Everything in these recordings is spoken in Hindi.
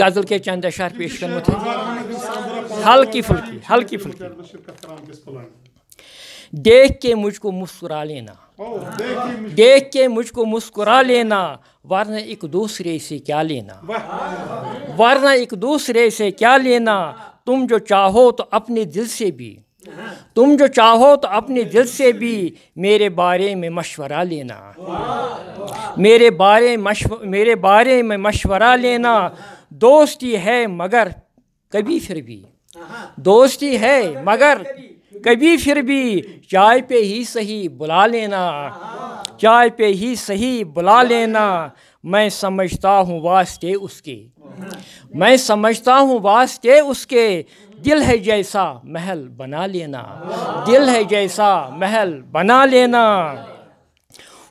गज़ल के चंद अशार पेश कर हल्की फुल्की हल्की फुल्की देख के मुझको मुस्कुरा लेना देख के मुझको मुस्कुरा लेना वरना एक दूसरे से क्या लेना वरना एक दूसरे से क्या लेना तुम जो चाहो तो अपने दिल से भी तुम जो चाहो तो अपने दिल से भी मेरे बारे में मशवरा लेना मेरे बारे मेरे बारे में मशवरा लेना दोस्ती है मगर कभी फिर भी दोस्ती है मगर कभी फिर भी चाय पे ही सही बुला लेना चाय पे ही सही बुला लेना मैं समझता हूँ वास्ते उसके मैं समझता हूँ वास्ते उसके दिल है जैसा महल बना लेना दिल है जैसा महल बना लेना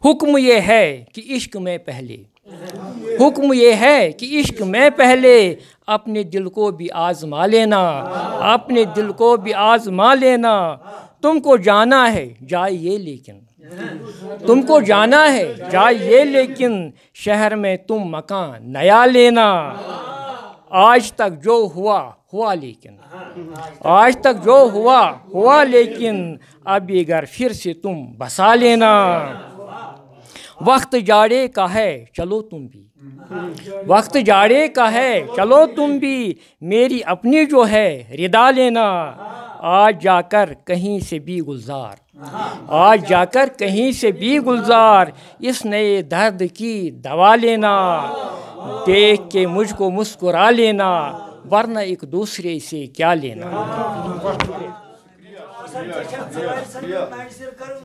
हुक्म ये है कि इश्क में पहले हुक्म ये है कि इश्क में पहले अपने दिल को भी आजमा लेना अपने दिल को भी आजमा लेना तुमको जाना है जाइए लेकिन तुमको जाना है जाइए लेकिन शहर में तुम मकान नया लेना आज तक जो हुआ हुआ लेकिन आज तक जो हुआ हुआ लेकिन अब ये घर फिर से तुम बसा लेना वक्त जाड़े का है चलो तुम भी वक्त जाड़े का है चलो तुम भी मेरी अपनी जो है रिदा लेना आज जाकर कहीं से भी गुलजार आज जाकर कहीं से भी गुलजार इस नए दर्द की दवा लेना देख के मुझको मुस्कुरा लेना वरना एक दूसरे से क्या लेना